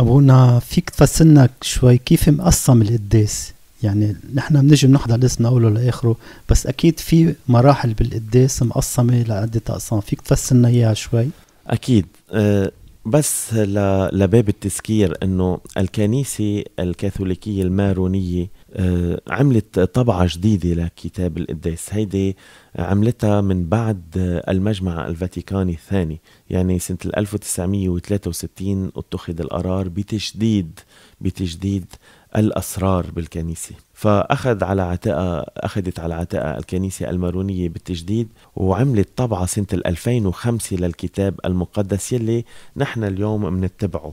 ابونا فيك تفسرنا شوي كيف مقسم القداس يعني نحن بنجي بنحضر الاسم من اوله لاخره بس اكيد في مراحل بالقداس مقسمه لعده اقسام فيك تفسرنا اياها شوي اكيد آه، بس لباب التذكير انه الكنيسه الكاثوليكيه المارونيه آه، عملت طبعة جديدة لكتاب القداس هيدي عملتها من بعد المجمع الفاتيكاني الثاني يعني سنة 1963 اتخذ القرار بتجديد بتجديد الأسرار بالكنيسة فأخذ على عاتقها أخذت على عاتقها الكنيسة المارونية بالتجديد وعملت طبعة سنة 2005 للكتاب المقدس يلي نحن اليوم منتبعه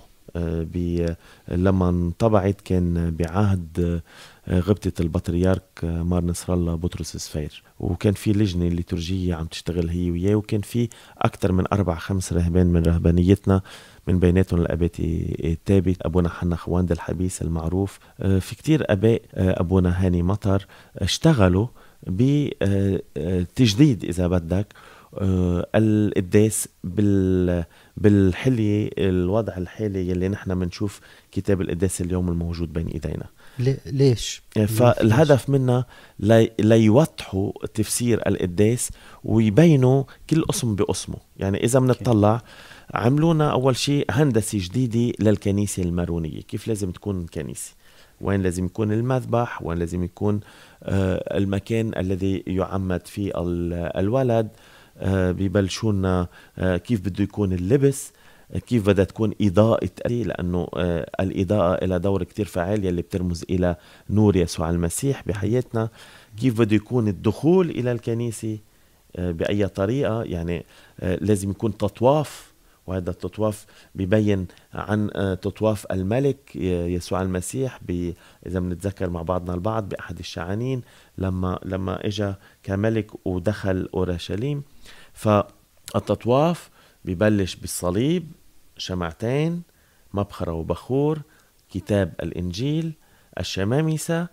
لما انطبعت كان بعهد آه، غبطة البطريرك آه، مار نصر الله بطرس السفير وكان في لجنة ليتورجية عم تشتغل هي وياه وكان في أكثر من أربع خمس رهبان من رهبانيتنا من بيناتهم الأباتي التابت أبونا حنا خواند الحبيس المعروف آه، في كتير أباء أبونا هاني مطر اشتغلوا بتجديد إذا بدك آه، القداس بال بالحلية الوضع الحالي يلي نحن بنشوف كتاب القداس اليوم الموجود بين ايدينا آه، ليش؟ فالهدف منا ليوضحوا تفسير القداس ويبينوا كل قسم بقسمه يعني إذا بنطلع عملونا أول شيء هندسة جديدة للكنيسة المارونية كيف لازم تكون الكنيسة وين لازم يكون المذبح وين لازم يكون آه، المكان الذي يعمد فيه الولد آه، ببلشونا آه، كيف بده يكون اللبس آه، كيف بدها تكون إضاءة لأنه الإضاءة إلى دور كتير فعال يلي بترمز إلى نور يسوع المسيح بحياتنا كيف بده يكون الدخول إلى الكنيسة بأي طريقة يعني لازم يكون تطواف وهذا التطواف ببين عن آه، تطواف الملك يسوع المسيح اذا بنتذكر مع بعضنا البعض باحد الشعانين لما لما اجى كملك ودخل اورشليم فالتطواف ببلش بالصليب شمعتين مبخرة وبخور كتاب الإنجيل الشمامسة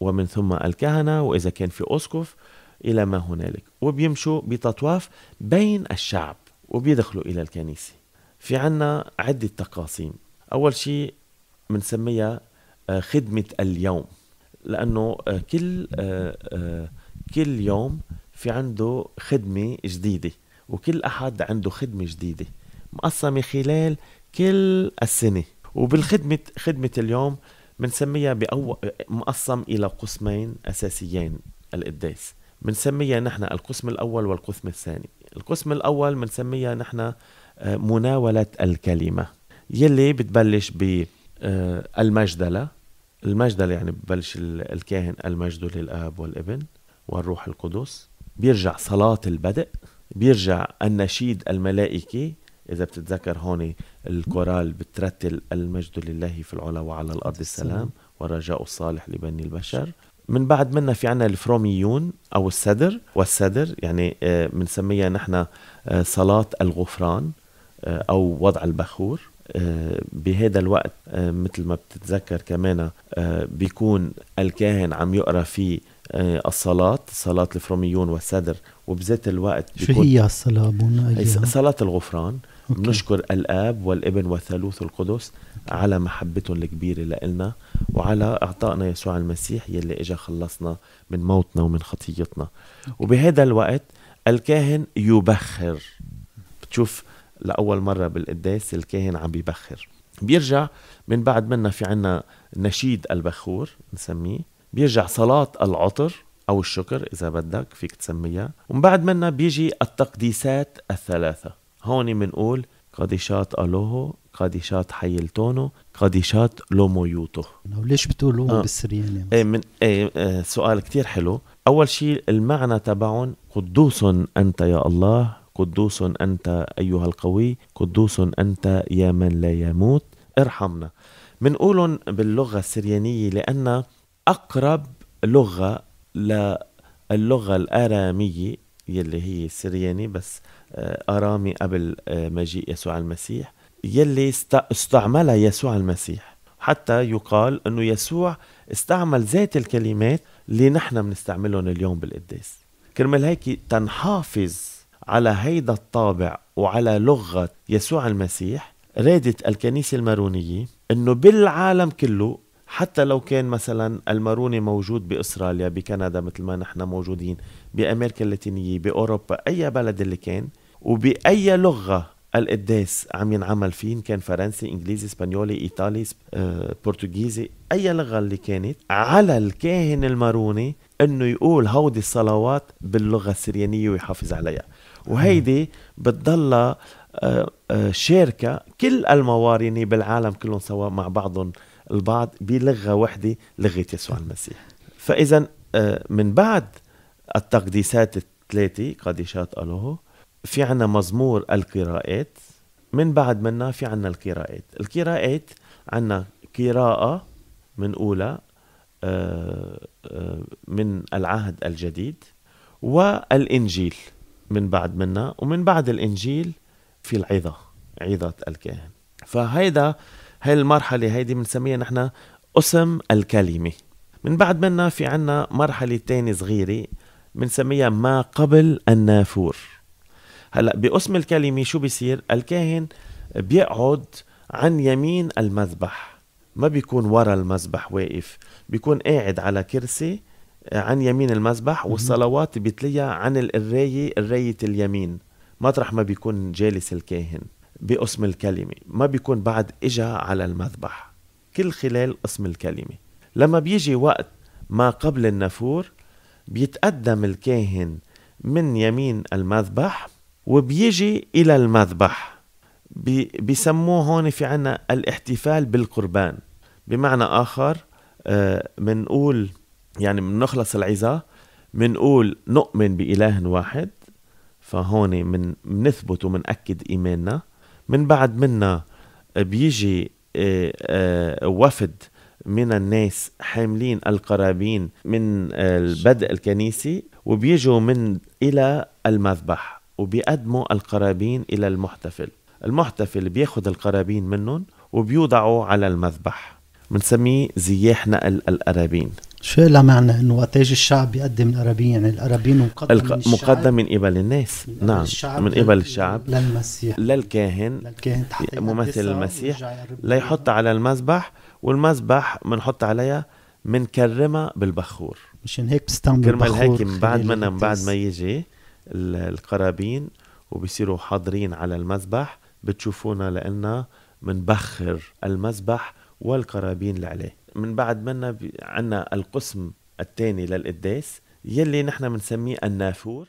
ومن ثم الكهنة وإذا كان في أسقف إلى ما هنالك وبيمشوا بتطواف بين الشعب وبيدخلوا إلى الكنيسة في عنا عدة تقاسيم أول شيء بنسميها آه، خدمة اليوم لأنه آه، كل آه، كل يوم في عنده خدمة جديدة وكل أحد عنده خدمة جديدة مقسمة خلال كل السنة وبالخدمة خدمة اليوم بنسميها بأول مقسم إلى قسمين أساسيين القداس بنسميها نحن القسم الأول والقسم الثاني القسم الأول بنسميها نحن آه، مناولة الكلمة يلي بتبلش بالمجدلة آه، المجدلة يعني ببلش الكاهن المجد للآب والابن والروح القدس بيرجع صلاة البدء بيرجع النشيد الملائكي إذا بتتذكر هون الكورال بترتل المجد لله في العلا وعلى الأرض السلام والرجاء الصالح لبني البشر من بعد منا في عنا الفروميون أو السدر والسدر يعني بنسميها آه، نحن آه، صلاة الغفران آه، أو وضع البخور بهذا الوقت مثل ما بتتذكر كمان بيكون الكاهن عم يقرا في الصلاة صلاة الفروميون والسدر وبذات الوقت شو هي الصلاة إيه، صلاة الغفران نشكر الآب والابن والثالوث القدس على محبتهم الكبيرة لإلنا وعلى إعطائنا يسوع المسيح يلي إجا خلصنا من موتنا ومن خطيتنا وبهذا الوقت الكاهن يبخر بتشوف لأول مرة بالقداس الكاهن عم يبخر بيرجع من بعد منا في عنا نشيد البخور نسميه بيرجع صلاة العطر أو الشكر إذا بدك فيك تسميها ومن بعد منا بيجي التقديسات الثلاثة هون بنقول قديشات الوهو قديشات حيلتونو قديشات لوميوتو ليش بتقول لومو آه. بالسرياني يعني؟ ايه من ايه آه سؤال كتير حلو اول شيء المعنى تبعهم قدوس انت يا الله قدوس انت ايها القوي قدوس انت يا من لا يموت ارحمنا منقولهم باللغه السريانيه لان اقرب لغه للغه الاراميه يلي هي السرياني بس أرامي قبل آه، مجيء يسوع المسيح يلي استعملها يسوع المسيح حتى يقال أنه يسوع استعمل ذات الكلمات اللي نحن بنستعملهم اليوم بالقداس كرمال هيك تنحافظ على هيدا الطابع وعلى لغة يسوع المسيح رادت الكنيسة المارونية أنه بالعالم كله حتى لو كان مثلا الماروني موجود باستراليا بكندا مثل ما نحن موجودين بامريكا اللاتينيه باوروبا اي بلد اللي كان وبأي لغة القداس عم ينعمل فيه إن كان فرنسي إنجليزي إسبانيولي إيطالي آه، برتغيزي أي لغة اللي كانت على الكاهن الماروني أنه يقول هودي الصلوات باللغة السريانية ويحافظ عليها وهيدي بتضلها آه، آه، شاركة كل الموارنة بالعالم كلهم سوا مع بعضهم البعض بلغة واحدة لغة يسوع المسيح فإذا من بعد التقديسات الثلاثة قديشات الوهو في عنا مزمور القراءات من بعد منا في عنا القراءات القراءات عنا قراءة من أولى آه، آه، من العهد الجديد والإنجيل من بعد منا ومن بعد الإنجيل في العظة عظة الكاهن فهيدا هاي المرحلة هيدي بنسميها نحن قسم الكلمة من بعد منا في عنا مرحلة تاني صغيرة بنسميها ما قبل النافور هلا بقسم الكلمه شو بيصير الكاهن بيقعد عن يمين المذبح ما بيكون ورا المذبح واقف بيكون قاعد على كرسي عن يمين المذبح والصلوات بيتليها عن القرايه قرايه اليمين مطرح ما بيكون جالس الكاهن بقسم الكلمة ما بيكون بعد إجا على المذبح كل خلال قسم الكلمة لما بيجي وقت ما قبل النفور بيتقدم الكاهن من يمين المذبح وبيجي إلى المذبح بي بيسموه هون في عنا الاحتفال بالقربان بمعنى آخر بنقول آه، يعني بنخلص العظة بنقول نؤمن بإله واحد فهون من منثبت ومنأكد إيماننا من بعد منا بيجي آه، آه، وفد من الناس حاملين القرابين من البدء الكنيسي وبيجوا من إلى المذبح وبيقدموا القرابين إلى المحتفل المحتفل بياخد القرابين منهم وبيوضعوا على المذبح بنسميه زياح نقل القرابين شو لا معنى انه وقت الشعب بيقدم القرابين يعني القرابين مقدم الق... من الشعب مقدم من قبل الناس من نعم الشعب من قبل الشعب للمسيح للكاهن للكاهن ممثل المسيح ليحط على المذبح والمذبح بنحط عليها بنكرمها بالبخور مشان هيك بستعمل كرمال هيك من بعد ما من بعد ما يجي القرابين وبيصيروا حاضرين على المذبح بتشوفونا لأن منبخر المذبح والقرابين اللي عليه من بعد منا عنا القسم الثاني للقداس يلي نحن بنسميه النافور